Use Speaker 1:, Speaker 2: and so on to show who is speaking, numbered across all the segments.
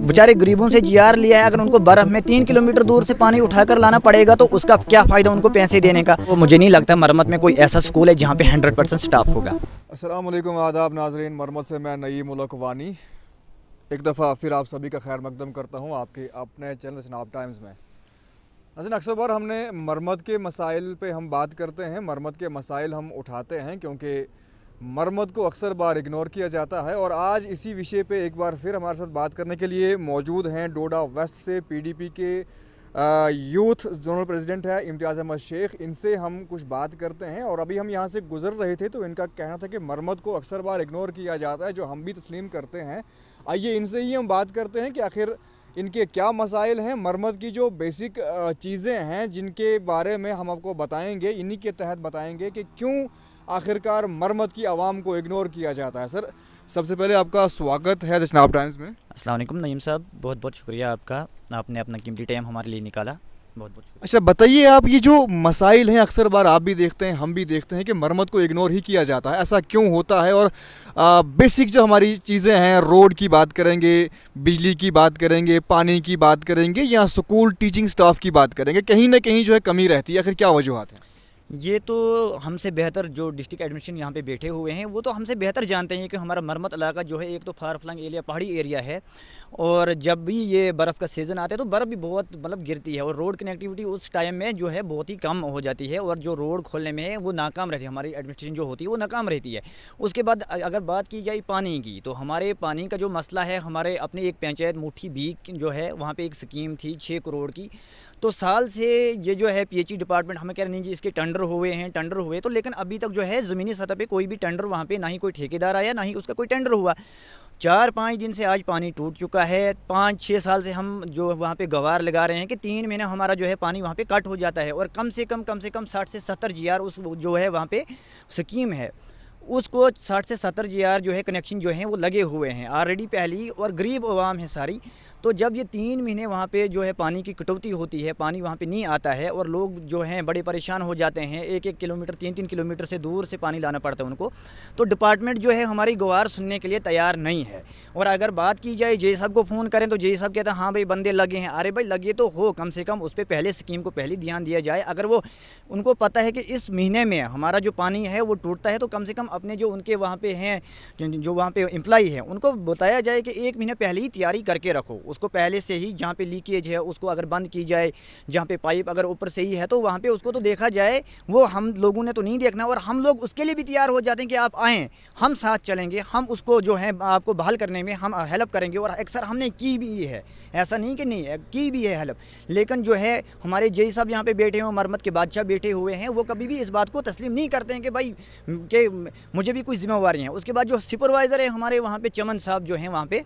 Speaker 1: बेचारे गरीबों से जीआर लिया है अगर उनको बर्फ में तीन किलोमीटर दूर से पानी उठाकर लाना पड़ेगा तो उसका क्या फायदा उनको पैसे देने का वो तो मुझे नहीं लगता मरम्मत में कोई ऐसा स्कूल है जहाँ पे हंड्रेड परसेंट स्टाफ होगा
Speaker 2: असलम आदाब नाजरीन मरम्मत से मैं नई मुलकवानी एक दफ़ा फिर आप सभी का खैर मकदम करता हूँ आपके अपने चैनल स्नाप टाइम्स में नाजन अक्सर बार हमने मरम्मत के मसाइल पर हम बात करते हैं मरम्मत के मसाइल हम उठाते हैं क्योंकि मरम्मत को अक्सर बार इग्नोर किया जाता है और आज इसी विषय पे एक बार फिर हमारे साथ बात करने के लिए मौजूद हैं डोडा वेस्ट से पीडीपी के यूथ जोनल प्रेसिडेंट है इम्तियाज़ अहमद शेख इनसे हम कुछ बात करते हैं और अभी हम यहाँ से गुजर रहे थे तो इनका कहना था कि मरम्मत को अक्सर बार इग्नोर किया जाता है जो हम भी तस्लीम करते हैं आइए इनसे ही हम बात करते हैं कि आखिर इनके क्या मसाइल हैं मरम्मत की जो बेसिक चीज़ें हैं जिनके बारे में हम आपको बताएंगे इन्हीं के तहत बताएंगे कि क्यों आखिरकार मरम्मत की आवाम को इग्नोर किया जाता है सर सबसे पहले आपका स्वागत है दशनाब टाइम्स में
Speaker 1: असलम नईम साहब बहुत बहुत शुक्रिया आपका आपने अपना कीमती टाइम हमारे लिए निकाला बहुत बहुत
Speaker 2: अच्छा बताइए आप ये जो मसाइल हैं अक्सर बार आप भी देखते हैं हम भी देखते हैं कि मरम्मत को इग्नोर ही किया जाता है ऐसा क्यों होता है और आ, बेसिक जो हमारी चीज़ें हैं रोड की बात करेंगे बिजली की बात करेंगे पानी की बात करेंगे या स्कूल टीचिंग स्टाफ की बात करेंगे कहीं ना कहीं जो है कमी रहती है आखिर क्या वजूहत
Speaker 1: हैं ये तो हमसे बेहतर जो डिस्ट्रिक्ट एडमिनिस्ट्रेशन यहाँ पे बैठे हुए हैं वो तो हमसे बेहतर जानते हैं कि हमारा मरमत इलाका जो है एक तो फार फलंग एरिया पहाड़ी एरिया है और जब भी ये बर्फ़ का सीज़न आता है तो बर्फ़ भी बहुत मतलब गिरती है और रोड कनेक्टिविटी उस टाइम में जो है बहुत ही कम हो जाती है और जो रोड खोलने में है वो नाकाम रहती है हमारी एडमिनिस्ट्रेशन जो होती है वो नाकाम रहती है उसके बाद अगर बात की जाए पानी की तो हमारे पानी का जो मसला है हमारे अपने एक पंचायत मुठ्ठी बीक जो है वहाँ पर एक स्कीम थी छः करोड़ की तो साल से ये जो है पीएचई डिपार्टमेंट हमें कह रहे नहीं जी इसके टेंडर हुए हैं टेंडर हुए तो लेकिन अभी तक जो है ज़मीनी सतह पे कोई भी टेंडर वहाँ पे ना ही कोई ठेकेदार आया ना ही उसका कोई टेंडर हुआ चार पाँच दिन से आज पानी टूट चुका है पाँच छः साल से हम जो वहाँ पे गवार लगा रहे हैं कि तीन महीने हमारा जो है पानी वहाँ पे कट हो जाता है और कम से कम कम से कम साठ से सत्तर जी उस जो है वहाँ पे स्कीम है उसको साठ से सत्तर जी जो है कनेक्शन जो हैं वो लगे हुए हैं ऑलरेडी पहली और गरीब आवाम है सारी तो जब ये तीन महीने वहाँ पे जो है पानी की कटौती होती है पानी वहाँ पे नहीं आता है और लोग जो हैं बड़े परेशान हो जाते हैं एक एक किलोमीटर तीन तीन किलोमीटर से दूर से पानी लाना पड़ता है उनको तो डिपार्टमेंट जो है हमारी गवार सुनने के लिए तैयार नहीं है और अगर बात की जाए जे साहब को फ़ोन करें तो जे साहब कहते हैं हाँ भाई बंदे लगे हैं अरे भाई लगे तो हो कम से कम उस पर पहले स्कीम को पहले ध्यान दिया जाए अगर वो उनको पता है कि इस महीने में हमारा जो पानी है वो टूटता है तो कम से कम अपने जो उनके वहाँ पे हैं जो वहाँ पे एम्प्लाई हैं उनको बताया जाए कि एक महीने पहले ही तैयारी करके रखो उसको पहले से ही जहाँ पे लीकेज है उसको अगर बंद की जाए जहाँ पे पाइप अगर ऊपर से ही है तो वहाँ पे उसको तो देखा जाए वो हम लोगों ने तो नहीं देखना और हम लोग उसके लिए भी तैयार हो जाते हैं कि आप आएँ हम साथ चलेंगे हम उसको जो है आपको बहाल करने में हम हेल्प करेंगे और अक्सर हमने की भी है ऐसा नहीं कि नहीं की भी है हेल्प लेकिन जो है हमारे जय साहब यहाँ पे बैठे हुए मरम्मत के बादशाह बैठे हुए हैं वो कभी भी इस बात को तस्लीम नहीं करते हैं कि भाई के मुझे भी कुछ जिम्मेवार हैं उसके बाद जो सुपरवाइज़र है हमारे वहाँ पे चमन साहब जो हैं वहाँ पे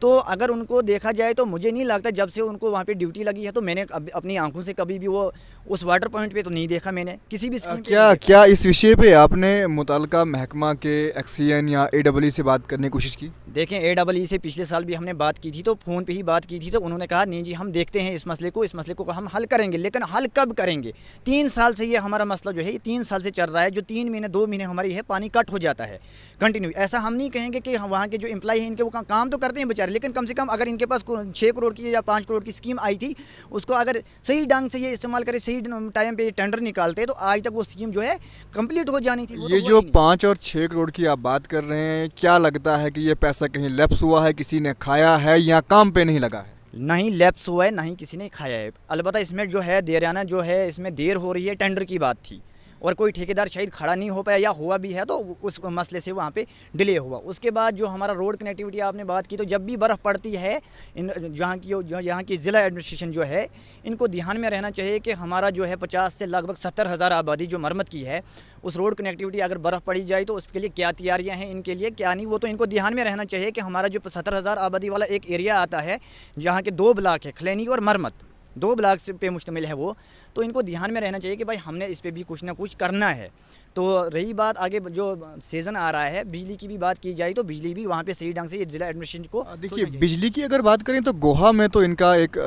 Speaker 1: तो अगर उनको देखा जाए तो मुझे नहीं लगता जब से उनको वहाँ पे ड्यूटी लगी है तो मैंने अपनी आंखों से कभी भी वो उस वाटर पॉइंट पे तो नहीं देखा मैंने किसी भी आ, क्या
Speaker 2: क्या इस विषय पे आपने मुतल महकमा के एक्सीन e या ए e से बात करने की कोशिश की
Speaker 1: देखें ए e से पिछले साल भी हमने बात की थी तो फ़ोन पर ही बात की थी तो उन्होंने कहा नहीं जी हम देखते हैं इस मसले को इस मसले को हम हल करेंगे लेकिन हल कब करेंगे तीन साल से ये हमारा मसला जो है तीन साल से चल रहा है जो तीन महीने दो महीने हमारी है पानी कट हो जाता है कंटिन्यू ऐसा हम नहीं कहेंगे कि वहाँ के जो इम्प्लाई हैं इनके वो काम तो करते हैं बेचारे रहे लेकिन कम से कम अगर इनके पास छः करोड़ की या पाँच करोड़ की स्कीम आई थी उसको अगर सही ढंग से ये इस्तेमाल करें सही टाइम पर टेंडर निकालते तो आज तक वो स्कीम जो है कंप्लीट हो जानी थी ये तो जो
Speaker 2: पाँच और छः करोड़ की आप बात कर रहे हैं क्या लगता है कि ये पैसा कहीं लेप्स हुआ है किसी ने खाया है या काम पर
Speaker 1: नहीं लगा नहीं लेप्स हुआ है ना ही किसी ने खाया है अलबत्त इसमें जो है देराना जो है इसमें देर हो रही है टेंडर की बात थी और कोई ठेकेदार शायद खड़ा नहीं हो पाया या हुआ भी है तो उस मसले से वहाँ पे डिले हुआ उसके बाद जो हमारा रोड कनेक्टिविटी आपने बात की तो जब भी बर्फ़ पड़ती है इन जहाँ की यहाँ की ज़िला एडमिनिस्ट्रेशन जो है इनको ध्यान में रहना चाहिए कि हमारा जो है पचास से लगभग सत्तर हज़ार आबादी जो मरम्मत की है उस रोड कनेक्टिविटी अगर बर्फ़ पड़ी जाए तो उसके लिए क्या तैयारियाँ हैं इनके लिए क्या नहीं वो तो इनको ध्यान में रहना चाहिए कि हमारा जो सत्तर हज़ार आबादी वाला एक एरिया आता है जहाँ के दो ब्लाक है खलैनी और मरम्मत दो ब्लॉक पे मुश्तमिल है वो तो इनको ध्यान में रहना चाहिए कि भाई हमने इस पर भी कुछ ना कुछ करना है तो रही बात आगे जो सीज़न आ रहा है बिजली की भी बात की जाए तो बिजली भी वहाँ पे सही ढंग से जिला एडमिनिस्ट्रेशन को देखिए
Speaker 2: बिजली की अगर बात करें तो
Speaker 1: गोहा में तो इनका एक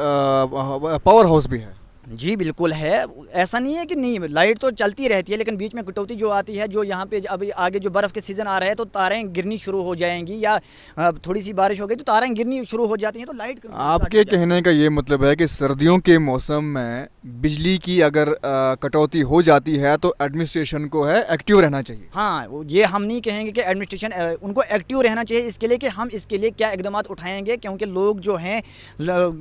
Speaker 1: पावर हाउस भी है जी बिल्कुल है ऐसा नहीं है कि नहीं लाइट तो चलती रहती है लेकिन बीच में कटौती जो आती है जो यहाँ पे अभी आगे जो बर्फ़ के सीज़न आ रहा है तो तारें गिरनी शुरू हो जाएंगी या थोड़ी सी बारिश हो गई तो तारें गिरनी शुरू हो जाती हैं तो लाइट
Speaker 2: आपके कहने का ये मतलब है कि सर्दियों के मौसम में बिजली की अगर कटौती हो जाती है तो एडमिनिस्ट्रेशन को है एक्टिव रहना चाहिए
Speaker 1: हाँ ये हम नहीं कहेंगे कि एडमिनिस्ट्रेशन उनको एक्टिव रहना चाहिए इसके लिए कि हम इसके लिए क्या इकदाम उठाएंगे क्योंकि लोग जो हैं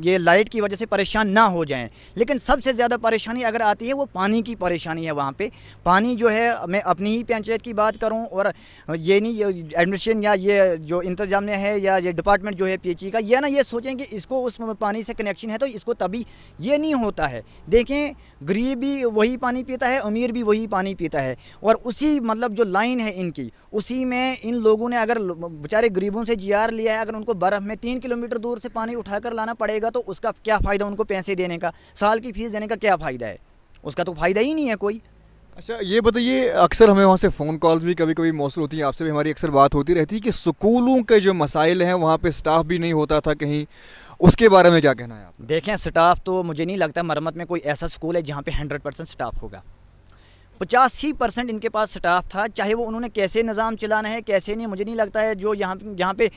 Speaker 1: ये लाइट की वजह से परेशान ना हो जाएं लेकिन सबसे ज़्यादा परेशानी अगर आती है वो पानी की परेशानी है वहाँ पर पानी जो है मैं अपनी ही पंचायत की बात करूँ और ये नहीं एडमिनिस्ट्रेशन या ये जो इंतजाम है या ये डिपार्टमेंट जो है पी e का यह ना ये सोचें कि इसको उस पानी से कनेक्शन है तो इसको तभी ये नहीं होता है देखें गरीब भी वही पानी पीता है अमीर भी वही पानी पीता है और उसी मतलब जो लाइन है इनकी उसी में इन लोगों ने अगर बेचारे गरीबों से जी लिया है अगर उनको बर्फ़ में तीन किलोमीटर दूर से पानी उठाकर लाना पड़ेगा तो उसका क्या फ़ायदा उनको पैसे देने का साल की फ़ीस देने का क्या फ़ायदा है उसका तो फ़ायदा ही नहीं है कोई
Speaker 2: अच्छा ये बताइए अक्सर हमें वहाँ से फ़ोन कॉल्स भी कभी कभी मौसू होती हैं आपसे भी हमारी अक्सर बात होती रहती है कि स्कूलों के जो मसाइल हैं वहाँ पे स्टाफ भी नहीं होता था कहीं उसके बारे में क्या कहना है
Speaker 1: आप देखें स्टाफ तो मुझे नहीं लगता मरम्मत में कोई ऐसा स्कूल है जहाँ पे हंड्रेड परसेंट स्टाफ होगा पचास ही परसेंट इनके पास स्टाफ था चाहे वो उन्होंने कैसे निज़ाम चलाना है कैसे नहीं मुझे नहीं लगता है जो यहाँ यहाँ पे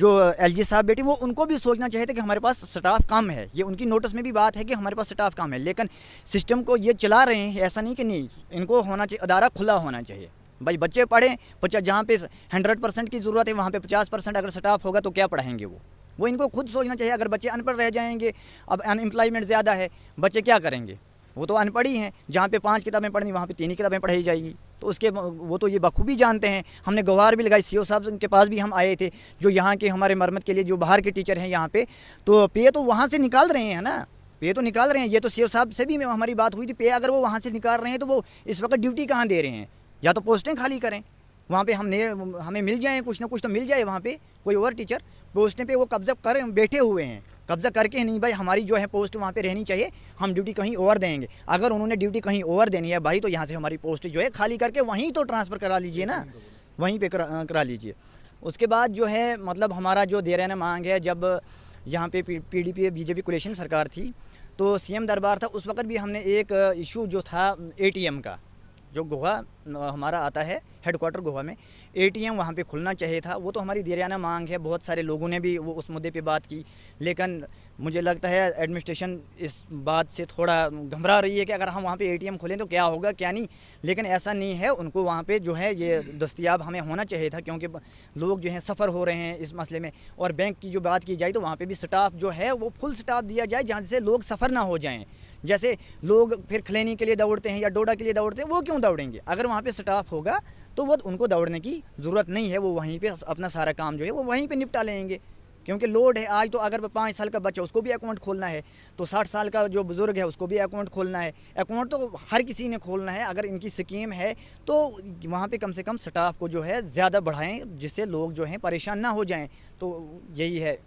Speaker 1: जो एल जी साहब बैठे वो उनको भी सोचना चाहिए था कि हमारे पास स्टाफ कम है ये उनकी नोटिस में भी बात है कि हमारे पास स्टाफ कम है लेकिन सिस्टम को ये चला रहे हैं ऐसा नहीं कि नहीं इनको होना चाहिए अदारा खुला होना चाहिए भाई बच्चे पढ़ें पचास जहाँ पे हंड्रेड परसेंट की ज़रूरत है वहाँ पे पचास परसेंट अगर स्टाफ होगा तो क्या पढ़ाएंगे वो वो इनको खुद सोचना चाहिए अगर बच्चे अनपढ़ रह जाएंगे अब अनएम्प्लॉयमेंट ज़्यादा है बच्चे क्या करेंगे वो तो अनपढ़ ही हैं जहाँ पे पांच किताबें पढ़नी वहाँ पे तीन ही किताबें पढ़ाई जाएंगी तो उसके वो तो ये बखूबी जानते हैं हमने गवार भी लगाई ओ साहब के पास भी हम आए थे जो यहाँ के हमारे मरम्मत के लिए जो बाहर के टीचर हैं यहाँ पे तो पे तो वहाँ से निकाल रहे हैं ना पे तो निकाल रहे हैं ये तो सी साहब से भी हमारी बात हुई थी पे अगर वो वहाँ से निकाल रहे हैं तो वो इस वक्त ड्यूटी कहाँ दे रहे हैं या तो पोस्टें खाली करें वहाँ पे हमने हमें मिल जाए कुछ ना कुछ तो मिल जाए वहाँ पे कोई और टीचर वो उसने पे वो कब्जा कर बैठे हुए हैं कब्जा करके नहीं भाई हमारी जो है पोस्ट वहाँ पे रहनी चाहिए हम ड्यूटी कहीं और देंगे अगर उन्होंने ड्यूटी कहीं और देनी है भाई तो यहाँ से हमारी पोस्ट जो है खाली करके वहीं तो ट्रांसफ़र करा लीजिए ना वहीं पर करा, करा लीजिए उसके बाद जो है मतलब हमारा जो दे रहे ना मांग है जब यहाँ पर P D P BJP coalition सरकार थी तो सी दरबार था उस वक्त भी हमने एक इशू जो था ए का जो गोवा हमारा आता है हेडक्वार्टर गोवा में ए टी एम वहाँ पर खुलना चाहिए था वो तो हमारी देराना मांग है बहुत सारे लोगों ने भी वो उस मुद्दे पर बात की लेकिन मुझे लगता है एडमिनिस्ट्रेशन इस बात से थोड़ा घबरा रही है कि अगर हम वहाँ पे एटीएम खोलें तो क्या होगा क्या नहीं लेकिन ऐसा नहीं है उनको वहाँ पर जो है ये दस्तियाब हमें होना चाहिए था क्योंकि लोग जो हैं सफ़र हो रहे हैं इस मसले में और बैंक की जो बात की जाए तो वहाँ पर भी स्टाफ जो है वो फुल स्टाफ दिया जाए जहाँ से लोग सफ़र ना हो जाएँ जैसे लोग फिर खलेनी के लिए दौड़ते हैं या डोडा के लिए दौड़ते हैं वो क्यों दौड़ेंगे अगर वहाँ पर स्टाफ होगा तो वो उनको दौड़ने की ज़रूरत नहीं है वो वहीं पर अपना सारा काम जो है वो वहीं पर निपटा लेंगे क्योंकि लोड है आज तो अगर पाँच साल का बच्चा उसको भी अकाउंट खोलना है तो साठ साल का जो बुज़ुर्ग है उसको भी अकाउंट खोलना है अकाउंट तो हर किसी ने खोलना है अगर इनकी स्कीम है तो वहाँ पे कम से कम स्टाफ को जो है ज़्यादा बढ़ाएं जिससे लोग जो हैं परेशान ना हो जाएं तो यही है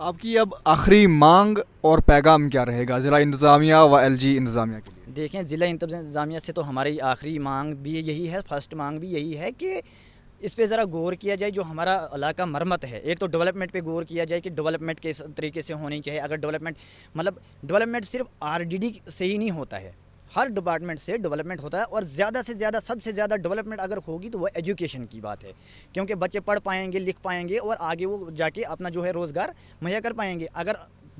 Speaker 1: आपकी अब
Speaker 2: आखिरी मांग और पैगाम क्या रहेगा ज़िला इंतज़ामिया व एल जी इंतज़ामिया के
Speaker 1: लिए देखें ज़िला इंतज़ामिया से तो हमारी आखिरी मांग भी यही है फर्स्ट मांग भी यही है कि इस पर ज़रा गौर किया जाए जो हमारा इलाका मरम्मत है एक तो डेवलपमेंट पे गौर किया जाए कि डेवलपमेंट किस तरीके से होनी चाहिए अगर डेवलपमेंट मतलब डेवलपमेंट सिर्फ आरडीडी से ही नहीं होता है हर डिपार्टमेंट से डेवलपमेंट होता है और ज़्यादा से ज़्यादा सबसे ज़्यादा डेवलपमेंट अगर होगी तो वो एजुकेशन की बात है क्योंकि बच्चे पढ़ पाएंगे लिख पाएंगे और आगे वो जाके अपना जो है रोज़गार मुहैया कर पाएंगे अगर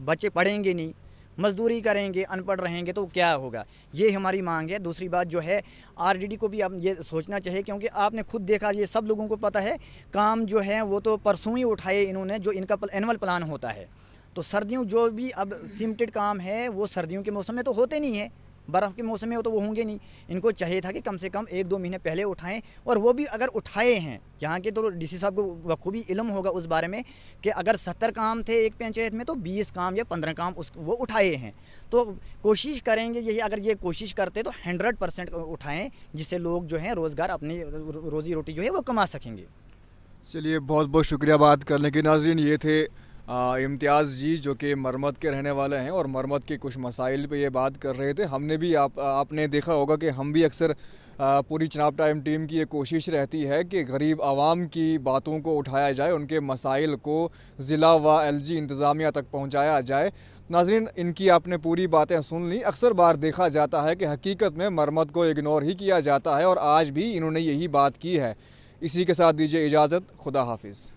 Speaker 1: बच्चे पढ़ेंगे नहीं मजदूरी करेंगे अनपढ़ रहेंगे तो क्या होगा ये हमारी मांग है दूसरी बात जो है आरडीडी को भी आप ये सोचना चाहिए क्योंकि आपने खुद देखा ये सब लोगों को पता है काम जो है वो तो परसों ही उठाए इन्होंने जो इनका एनअल प्लान होता है तो सर्दियों जो भी अब सिमटेड काम है वो सर्दियों के मौसम में तो होते नहीं हैं बर्फ़ के मौसम में हो तो वो होंगे नहीं इनको चाहिए था कि कम से कम एक दो महीने पहले उठाएं और वो भी अगर उठाए हैं यहाँ के तो डीसी साहब को बखूबी इलम होगा उस बारे में कि अगर सत्तर काम थे एक पंचायत में तो बीस काम या पंद्रह काम उस वो उठाए हैं तो कोशिश करेंगे यही अगर ये कोशिश करते तो हंड्रेड परसेंट उठाएँ जिससे लोग जो हैं रोज़गार अपनी रोज़ी रोटी जो है वो कमा सकेंगे
Speaker 2: चलिए बहुत बहुत शुक्रिया बात करने के नाजरन ये थे इम्तियाज़ जी जो कि मरमत के रहने वाले हैं और मरमत के कुछ मसाइल पे ये बात कर रहे थे हमने भी आप आपने देखा होगा कि हम भी अक्सर पूरी चनाब टाइम टीम की ये कोशिश रहती है कि गरीब आवाम की बातों को उठाया जाए उनके मसाइल को ज़िला व एल जी इंतज़ामिया तक पहुँचाया जाए नाजरीन इनकी आपने पूरी बातें सुन ली अक्सर बार देखा जाता है कि हकीकत में मरमत को इग्नोर ही किया जाता है और आज भी इन्होंने यही बात की है इसी के साथ दीजिए इजाज़त खुदा हाफिज़